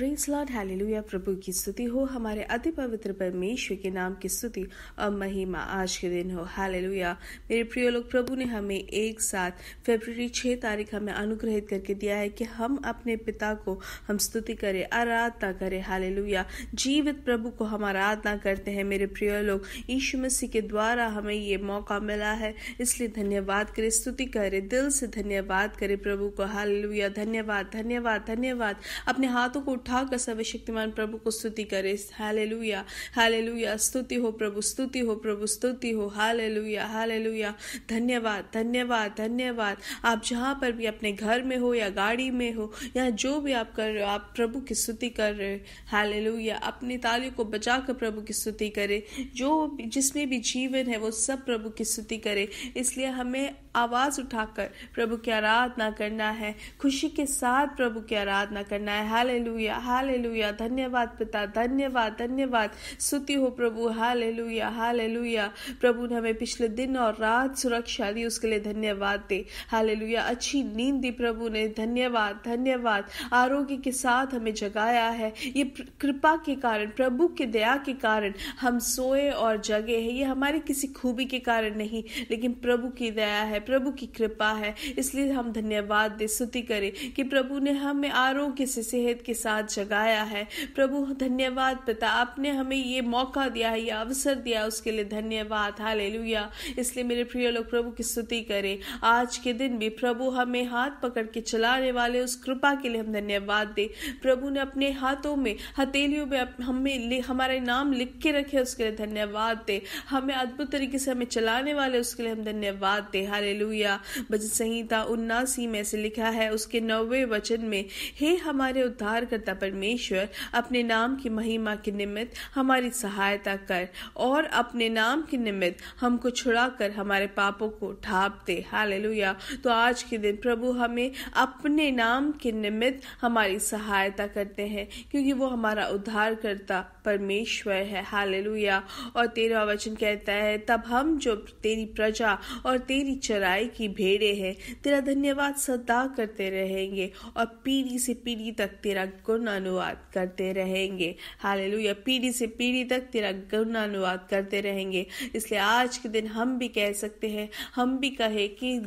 Prince Lord hallelujah प्रभु की स्तुति हो हमारे अति पवित्र परमेश्वर के नाम की स्तुति और महिमा आज के दिन हो हालेलुया मेरे प्रिय लोग प्रभु ने हमें एक साथ फरवरी छः तारीख हमें अनुग्रहित करके दिया है कि हम अपने पिता को हम स्तुति करें आराधना करें हालेलुया जीवित प्रभु को हम आराधना करते हैं मेरे प्रिय लोग यीशु मसीह के द्वारा हमें ये मौका मिला है इसलिए धन्यवाद करें स्तुति करें दिल से धन्यवाद करें प्रभु को हालेलुया धन्यवाद धन्यवाद धन्यवाद अपने हाथों को उठा उठाकर सर्वशक्तिमान प्रभु को स्तुति करे हाले लुया हाले लुया स्तुति हो प्रभु स्तुति हो प्रभु स्तुति हो हाले लुया हाले लुया धन्यवाद धन्यवाद धन्यवाद आप जहाँ पर भी अपने घर में हो या गाड़ी में हो या जो भी आप कर रहे हो आप प्रभु की स्तुति कर रहे हो हाले लुया अपनी तालियों को बचा कर प्रभु की स्तुति करे जो जिसमें भी जीवन है वो सब प्रभु की स्तुति करे इसलिए हमें आवाज़ उठाकर प्रभु की आराधना करना है खुशी के साथ प्रभु की आराधना करना है हाले लुया लुया हाल लुया धन्यवाद पिता धन्यवाद धन्यवाद सुती हो प्रभु हाल लुया हाल लुया प्रभु ने हमें पिछले दिन और रात सुरक्षा दी उसके लिए धन्यवाद दे हाल लुया अच्छी नींद दी प्रभु ने धन्यवाद धन्यवाद आरोग्य के साथ हमें जगाया है ये कृपा के कारण प्रभु के दया के कारण हम सोए और जगे हैं ये हमारी किसी खूबी के कारण नहीं लेकिन प्रभु की दया है प्रभु की कृपा है इसलिए हम धन्यवाद दे स्तुति करें कि प्रभु ने हमें आरोग्य से सेहत के साथ साथ जगाया है प्रभु धन्यवाद पिता आपने हमें ये मौका दिया है ये अवसर दिया उसके लिए धन्यवाद हाल इसलिए मेरे प्रिय लोग प्रभु की स्तुति करें आज के दिन भी प्रभु हमें हाथ पकड़ के चलाने वाले उस कृपा के लिए हम धन्यवाद दें प्रभु ने अपने हाथों में हथेलियों में हमें हमारे नाम लिख के रखे उसके लिए धन्यवाद दे हमें अद्भुत तरीके से हमें चलाने वाले उसके लिए हम धन्यवाद दे हरे लुया भजन संहिता उन्नासी में से लिखा है उसके नौवे वचन में हे हमारे उद्धार करता पिता परमेश्वर अपने नाम की महिमा के निमित्त हमारी सहायता कर और अपने नाम के निमित्त हमको छुड़ाकर हमारे पापों को ढाप दे हालेलुया तो आज के दिन प्रभु हमें अपने नाम के निमित्त हमारी सहायता करते हैं क्योंकि वो हमारा उद्धार करता परमेश्वर है हालेलुया और तेरा वचन कहता है तब हम जो तेरी प्रजा और तेरी चराई की भेड़े हैं तेरा धन्यवाद सदा करते रहेंगे और पीढ़ी से पीढ़ी तक तेरा गुण अनुवाद करते रहेंगे हालेलुया पीढ़ी से पीढ़ी तक तेरा गुण अनुवाद करते रहेंगे इसलिए आज के दिन हम भी कह सकते हैं हम भी कहे कि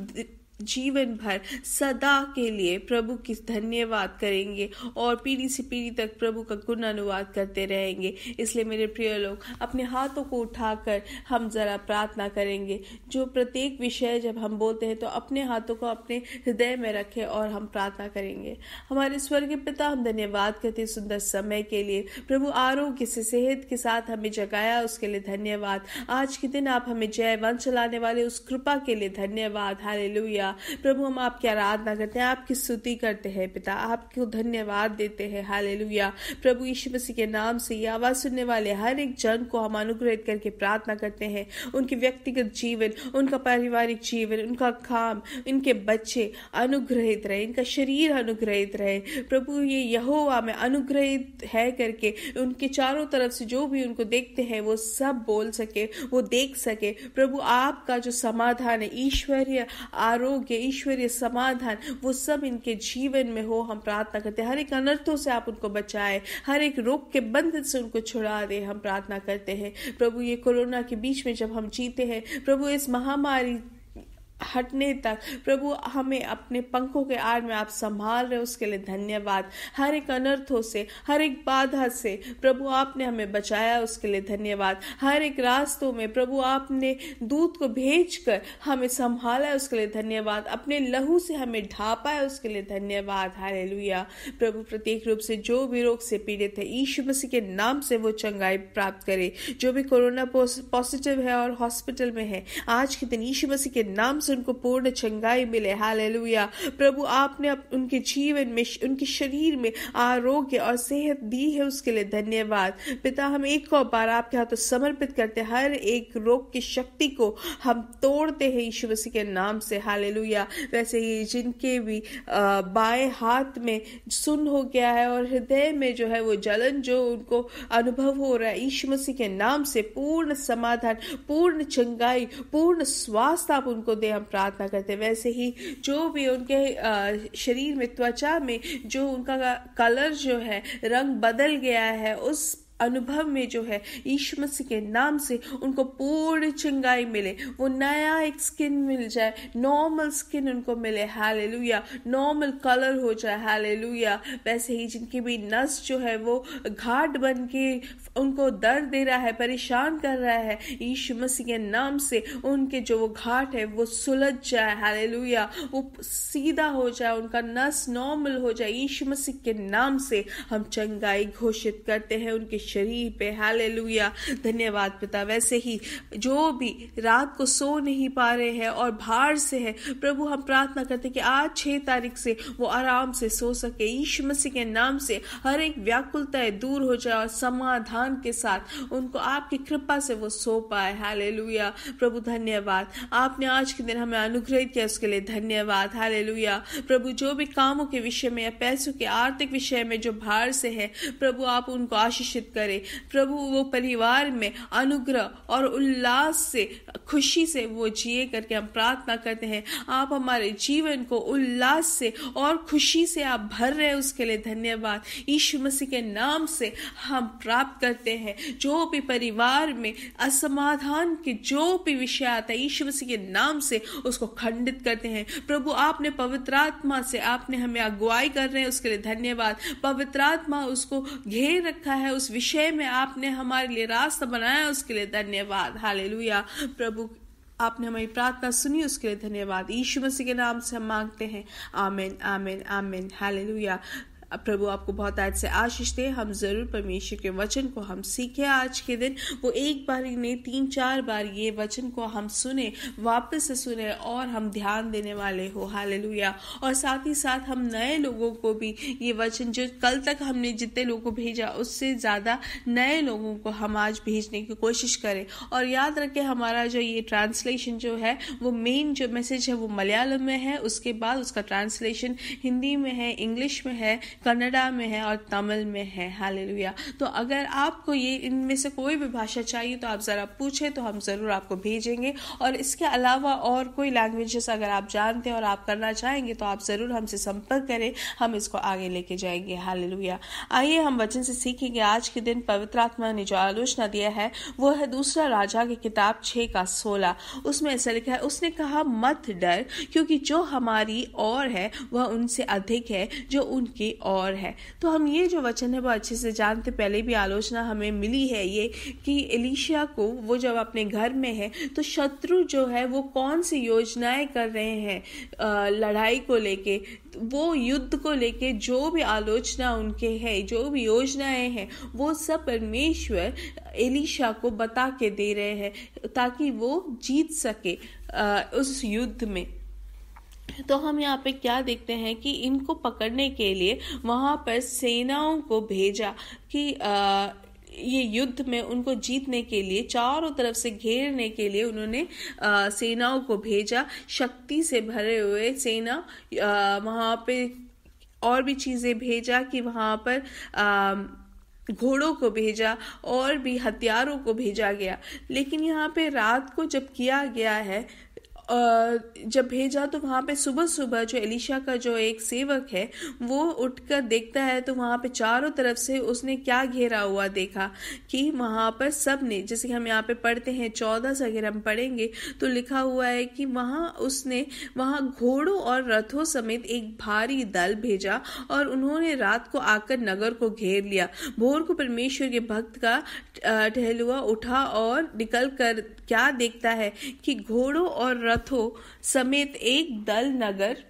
जीवन भर सदा के लिए प्रभु की धन्यवाद करेंगे और पीढ़ी से पीढ़ी तक प्रभु का गुण अनुवाद करते रहेंगे इसलिए मेरे प्रिय लोग अपने हाथों को उठाकर हम जरा प्रार्थना करेंगे जो प्रत्येक विषय जब हम बोलते हैं तो अपने हाथों को अपने हृदय में रखें और हम प्रार्थना करेंगे हमारे स्वर्गीय पिता हम धन्यवाद करते सुंदर समय के लिए प्रभु आरोग्य से सेहत के साथ हमें जगाया उसके लिए धन्यवाद आज के दिन आप हमें जय वन चलाने वाले उस कृपा के लिए धन्यवाद हाले किया प्रभु हम आपकी आराधना करते हैं आपकी स्तुति करते हैं पिता आपको धन्यवाद देते हैं हालेलुया प्रभु यीशु मसीह के नाम से ये आवाज़ सुनने वाले हर एक जन को हम अनुग्रहित करके प्रार्थना करते हैं उनके व्यक्तिगत जीवन उनका पारिवारिक जीवन उनका काम इनके बच्चे अनुग्रहित रहे इनका शरीर अनुग्रहित रहे प्रभु ये यहोवा में अनुग्रहित है करके उनके चारों तरफ से जो भी उनको देखते हैं वो सब बोल सके वो देख सके प्रभु आपका जो समाधान है ईश्वरीय आरोप आरोग्य ईश्वरीय समाधान वो सब इनके जीवन में हो हम प्रार्थना करते हैं हर एक अनर्थों से आप उनको बचाए हर एक रोग के बंधन से उनको छुड़ा दे हम प्रार्थना करते हैं प्रभु ये कोरोना के बीच में जब हम जीते हैं प्रभु इस महामारी हटने तक प्रभु हमें अपने पंखों के आड़ में आप संभाल रहे उसके लिए धन्यवाद हर एक अनर्थों से हर एक बाधा से प्रभु आपने हमें बचाया उसके लिए धन्यवाद हर एक रास्तों में प्रभु आपने दूध को भेज कर हमें संभाला है उसके लिए धन्यवाद अपने लहू से हमें ढापा है उसके लिए धन्यवाद हरे प्रभु प्रत्येक रूप से जो भी रोग से पीड़ित है ईश्व मसीह के नाम से वो चंगाई प्राप्त करे जो भी कोरोना पॉजिटिव है और हॉस्पिटल में है आज के दिन ईश्व मसीह के नाम से उनको पूर्ण चंगाई मिले हालेलुया प्रभु आपने उनके जीवन में उनके शरीर में आरोग्य और सेहत दी है उसके लिए धन्यवाद पिता हम एक और बार आपके हाथों समर्पित करते हर एक रोग की शक्ति को हम तोड़ते हैं यीशु मसीह के नाम से हालेलुया वैसे ही जिनके भी बाएं हाथ में सुन हो गया है और हृदय में जो है वो जलन जो उनको अनुभव हो रहा है यीशु मसीह के नाम से पूर्ण समाधान पूर्ण चंगाई पूर्ण स्वास्थ्य आप उनको दे हम हम प्रार्थना करते हैं वैसे ही जो भी उनके शरीर में त्वचा में जो उनका कलर जो है रंग बदल गया है उस अनुभव में जो है यीशु मसीह के नाम से उनको पूर्ण चंगाई मिले वो नया एक स्किन मिल जाए नॉर्मल स्किन उनको मिले हालेलुया नॉर्मल कलर हो जाए हालेलुया वैसे ही जिनकी भी नस जो है वो घाट बन के उनको दर्द दे रहा है परेशान कर रहा है यीशु मसीह के नाम से उनके जो वो घाट है वो सुलझ जाए हाले वो सीधा हो जाए उनका नस नॉर्मल हो जाए यीशु मसीह के नाम से हम चंगाई घोषित करते हैं उनके शरीर पे हालेलुया धन्यवाद पिता वैसे ही जो भी रात को सो नहीं पा रहे हैं और भार से है प्रभु हम प्रार्थना करते कि आज छः तारीख से वो आराम से सो सके ईश मसीह के नाम से हर एक व्याकुलता दूर हो जाए और समाधान के साथ उनको आपकी कृपा से वो सो पाए हाले प्रभु धन्यवाद आपने आज के दिन हमें अनुग्रहित किया उसके लिए धन्यवाद हाले प्रभु जो भी कामों के विषय में या पैसों के आर्थिक विषय में जो भार से है प्रभु आप उनको आशीषित करे प्रभु वो परिवार में अनुग्रह और उल्लास से खुशी से वो जिए करके हम प्रार्थना करते हैं आप हमारे जीवन को उल्लास से और खुशी से आप भर रहे उसके लिए धन्यवाद यीशु मसीह के नाम से हम प्राप्त करते हैं जो भी परिवार में असमाधान के जो भी विषय आता है यीशु मसीह के नाम से उसको खंडित करते हैं प्रभु आपने पवित्र आत्मा से आपने हमें अगुवाई कर रहे हैं उसके लिए धन्यवाद पवित्र आत्मा उसको घेर रखा है उस विषय विषय में आपने हमारे लिए रास्ता बनाया उसके लिए धन्यवाद हालेलुया प्रभु आपने हमारी प्रार्थना सुनी उसके लिए धन्यवाद ईश्वर मसीह के नाम से हम मांगते हैं आमेन आमेन आमेन हालेलुया प्रभु आपको बहुत आज से आशीष दे हम ज़रूर परमेश्वर के वचन को हम सीखें आज के दिन वो एक बार ही नहीं तीन चार बार ये वचन को हम सुने वापस से सुने और हम ध्यान देने वाले हो हाल और साथ ही साथ हम नए लोगों को भी ये वचन जो कल तक हमने जितने लोगों को भेजा उससे ज़्यादा नए लोगों को हम आज भेजने की कोशिश करें और याद रखें हमारा जो ये ट्रांसलेशन जो है वो मेन जो मैसेज है वो मलयालम में है उसके बाद उसका ट्रांसलेशन हिंदी में है इंग्लिश में है कन्नडा में है और तमिल में है हालेलुया तो अगर आपको ये इनमें से कोई भी भाषा चाहिए तो आप ज़रा पूछें तो हम ज़रूर आपको भेजेंगे और इसके अलावा और कोई लैंग्वेजेस अगर आप जानते हैं और आप करना चाहेंगे तो आप ज़रूर हमसे संपर्क करें हम इसको आगे लेके जाएंगे हालेलुया आइए हम वचन से सीखेंगे आज के दिन पवित्र आत्मा ने जो आलोचना दिया है वो है दूसरा राजा की किताब छः का सोलह उसमें ऐसा लिखा है उसने कहा मत डर क्योंकि जो हमारी और है वह उनसे अधिक है जो उनकी और और है तो हम ये जो वचन है वो अच्छे से जानते पहले भी आलोचना हमें मिली है ये कि एलिशिया को वो जब अपने घर में है तो शत्रु जो है वो कौन सी योजनाएं कर रहे हैं लड़ाई को लेके वो युद्ध को लेके जो भी आलोचना उनके है जो भी योजनाएं हैं वो सब परमेश्वर एलिशा को बता के दे रहे हैं ताकि वो जीत सके उस युद्ध में तो हम यहाँ पे क्या देखते हैं कि इनको पकड़ने के लिए वहाँ पर सेनाओं को भेजा कि आ, ये युद्ध में उनको जीतने के लिए चारों तरफ से घेरने के लिए उन्होंने आ, सेनाओं को भेजा शक्ति से भरे हुए सेना आ, वहाँ पे और भी चीज़ें भेजा कि वहाँ पर आ, घोड़ों को भेजा और भी हथियारों को भेजा गया लेकिन यहाँ पे रात को जब किया गया है जब भेजा तो वहां पे सुबह सुबह जो एलिशा का जो एक सेवक है वो उठकर देखता है तो वहां पे चारों तरफ से उसने क्या घेरा हुआ देखा कि वहां पर सब ने जैसे हम यहाँ पे पढ़ते हैं चौदह से अगर हम पढ़ेंगे तो लिखा हुआ है कि वहां उसने वहां घोड़ों और रथों समेत एक भारी दल भेजा और उन्होंने रात को आकर नगर को घेर लिया भोर को परमेश्वर के भक्त का टहलुआ उठा और निकल कर क्या देखता है कि घोड़ों और रथों समेत एक दल नगर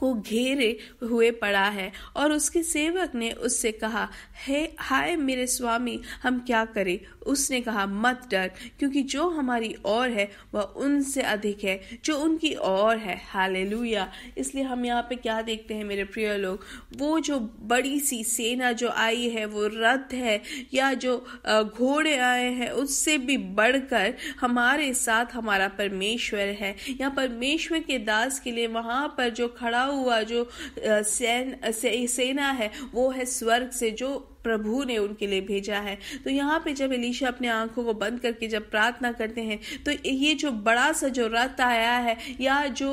को घेरे हुए पड़ा है और उसके सेवक ने उससे कहा हे हाय मेरे स्वामी हम क्या करें उसने कहा मत डर क्योंकि जो हमारी और है वह उनसे अधिक है जो उनकी और है हाले इसलिए हम यहाँ पे क्या देखते हैं मेरे प्रिय लोग वो जो बड़ी सी सेना जो आई है वो रथ है या जो घोड़े आए हैं उससे भी बढ़कर हमारे साथ हमारा परमेश्वर है या परमेश्वर के दास के लिए वहाँ पर जो खड़ा खड़ा हुआ जो सेन से, सेना है वो है स्वर्ग से जो प्रभु ने उनके लिए भेजा है तो यहाँ पे जब एलिशा अपने आंखों को बंद करके जब प्रार्थना करते हैं तो ये जो बड़ा सा जो रथ आया है या जो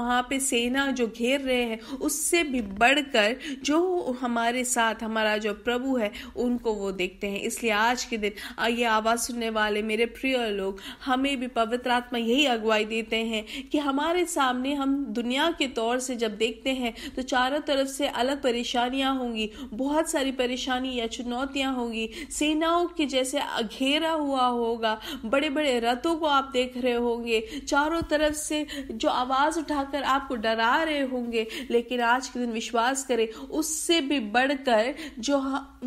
वहाँ पे सेना जो घेर रहे हैं उससे भी बढ़कर जो हमारे साथ हमारा जो प्रभु है उनको वो देखते हैं इसलिए आज के दिन ये आवाज़ सुनने वाले मेरे प्रिय लोग हमें भी पवित्र आत्मा यही अगुवाई देते हैं कि हमारे सामने हम दुनिया के तौर से जब देखते हैं तो चारों तरफ से अलग परेशानियाँ होंगी बहुत सारी परेशानी परेशानी या चुनौतियां होंगी सेनाओं के जैसे घेरा हुआ होगा बड़े बड़े रथों को आप देख रहे होंगे चारों तरफ से जो आवाज उठाकर आपको डरा रहे होंगे लेकिन आज के दिन विश्वास करें उससे भी बढ़कर जो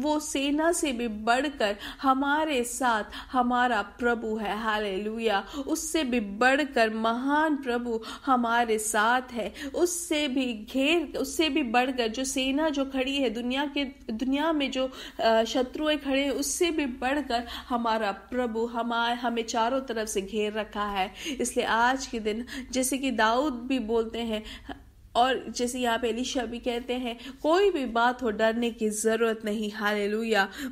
वो सेना से भी बढ़कर हमारे साथ हमारा प्रभु है हाल उससे भी बढ़कर महान प्रभु हमारे साथ है उससे भी घेर उससे भी बढ़कर जो सेना जो खड़ी है दुनिया के दुनिया में जो शत्रुएं खड़े हैं उससे भी बढ़कर हमारा प्रभु हमारे हमें चारों तरफ से घेर रखा है इसलिए आज के दिन जैसे कि दाऊद भी बोलते हैं और जैसे यहाँ पे एलिशा भी कहते हैं कोई भी बात हो डरने की ज़रूरत नहीं हाले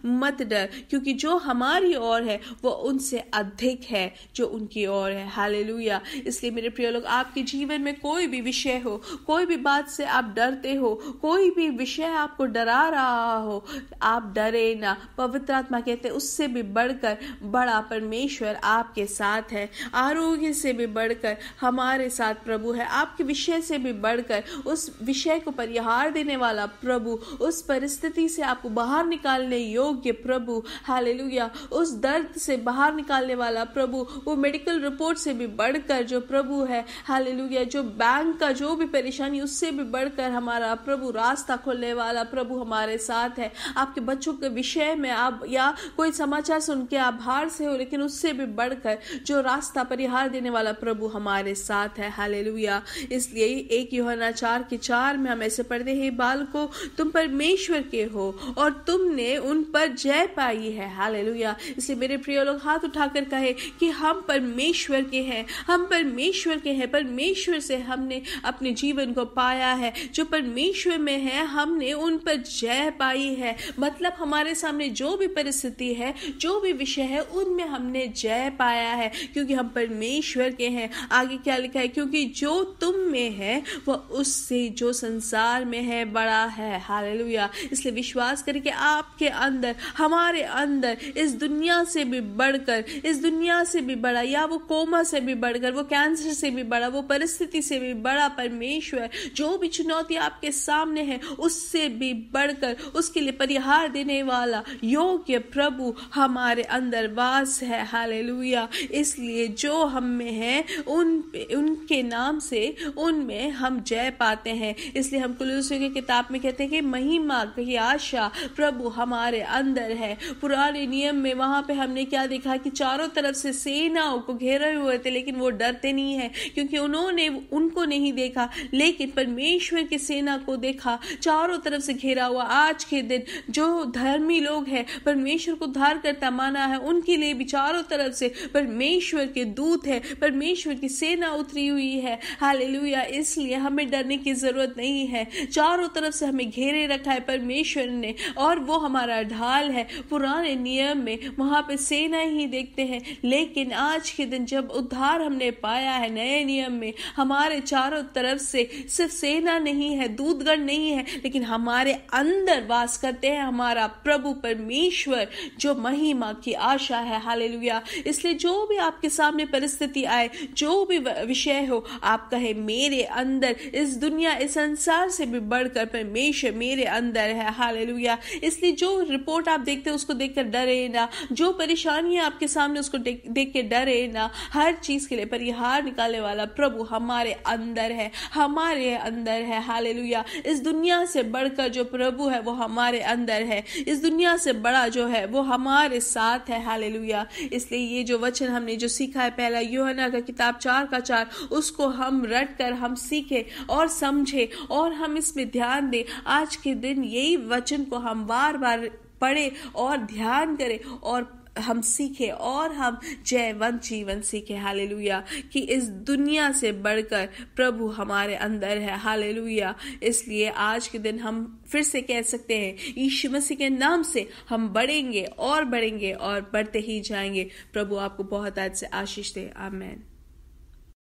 मत डर क्योंकि जो हमारी ओर है वो उनसे अधिक है जो उनकी ओर है हाले इसलिए मेरे प्रिय लोग आपके जीवन में कोई भी विषय हो कोई भी बात से आप डरते हो कोई भी विषय आपको डरा रहा हो आप डरे ना पवित्र आत्मा कहते हैं उससे भी बढ़कर बड़ा परमेश्वर आपके साथ है आरोग्य से भी बढ़कर हमारे साथ प्रभु है आपके विषय से भी बढ़कर कर उस विषय को परिहार देने वाला प्रभु उस परिस्थिति से आपको बाहर निकालने योग्य प्रभु हाले उस दर्द से बाहर निकालने वाला प्रभु वो मेडिकल रिपोर्ट से भी बढ़कर जो प्रभु है हाले जो बैंक का जो भी परेशानी उससे भी बढ़कर हमारा प्रभु रास्ता खोलने वाला प्रभु हमारे साथ है आपके बच्चों के विषय में आप या कोई समाचार सुन के आप आभार से हो लेकिन उससे भी बढ़कर जो रास्ता परिहार देने वाला प्रभु हमारे साथ है हाले इसलिए एक योहना यूहना चार के चार में हम ऐसे पढ़ते हैं बाल को तुम परमेश्वर के हो और तुमने उन पर जय पाई है हाल इसलिए मेरे प्रिय लोग हाथ उठाकर कहे कि हम परमेश्वर के हैं हम परमेश्वर के हैं परमेश्वर से हमने अपने जीवन को पाया है जो परमेश्वर में है हमने उन पर जय पाई है मतलब हमारे सामने जो भी परिस्थिति है जो भी विषय है उनमें हमने जय पाया है क्योंकि हम परमेश्वर के हैं आगे क्या लिखा है क्योंकि जो तुम में है वह उससे जो संसार में है बड़ा है हालेलुया इसलिए विश्वास करें कि आपके अंदर हमारे अंदर इस दुनिया से भी बढ़कर इस दुनिया से भी बड़ा या वो कोमा से भी बढ़कर वो कैंसर से भी बड़ा वो परिस्थिति से भी बड़ा परमेश्वर जो भी चुनौती आपके सामने है उससे भी बढ़कर उसके लिए परिहार देने वाला योग्य प्रभु हमारे अंदर वास है हालेलुया इसलिए जो हम में है उन उनके नाम से उनमें हम जय जय पाते हैं इसलिए हम कुलूसियों की किताब में कहते हैं कि महिमा की आशा प्रभु हमारे अंदर है पुराने नियम में वहां पे हमने क्या देखा कि चारों तरफ से सेनाओं को घेरे हुए थे लेकिन वो डरते नहीं है क्योंकि उन्होंने उनको नहीं देखा लेकिन परमेश्वर की सेना को देखा चारों तरफ से घेरा हुआ आज के दिन जो धर्मी लोग हैं परमेश्वर को धार करता माना है उनके लिए भी चारों तरफ से परमेश्वर के दूत है परमेश्वर की सेना उतरी हुई है हालेलुया इसलिए हमें डरने की ज़रूरत नहीं है चारों तरफ से हमें घेरे रखा है परमेश्वर ने और वो हमारा ढाल है पुराने नियम में वहां पे सेना ही देखते हैं लेकिन आज के दिन जब उद्धार हमने पाया है नए नियम में हमारे चारों तरफ से सिर्फ सेना नहीं है दूधगढ़ नहीं है लेकिन हमारे अंदर वास करते हैं हमारा प्रभु परमेश्वर जो महिमा की आशा है हाल इसलिए जो भी आपके सामने परिस्थिति आए जो भी विषय हो आप कहे मेरे अंदर इस दुनिया इस संसार से भी बढ़कर परमेश्वर मेरे अंदर है हाल इसलिए जो रिपोर्ट आप देखते हैं उसको देखकर डरे ना जो परेशानियां आपके सामने उसको देख, के डरे ना हर चीज के लिए परिहार निकालने वाला प्रभु हमारे अंदर है हमारे अंदर है हाल इस दुनिया से बढ़कर जो प्रभु है वो हमारे अंदर है इस दुनिया से बड़ा जो है वो हमारे साथ है हाल इसलिए ये जो वचन हमने जो सीखा है पहला योहना का किताब चार का चार उसको हम रट कर हम सीखे और समझे और हम इसमें ध्यान दें आज के दिन यही वचन को हम बार बार पढ़े और ध्यान करें और हम सीखे और हम जयवंत जीवन सीखे हालेलुया कि इस दुनिया से बढ़कर प्रभु हमारे अंदर है हालेलुया इसलिए आज के दिन हम फिर से कह सकते हैं यीशु मसीह के नाम से हम बढ़ेंगे और बढ़ेंगे और बढ़ते ही जाएंगे प्रभु आपको बहुत आज से आशीष दे आमेन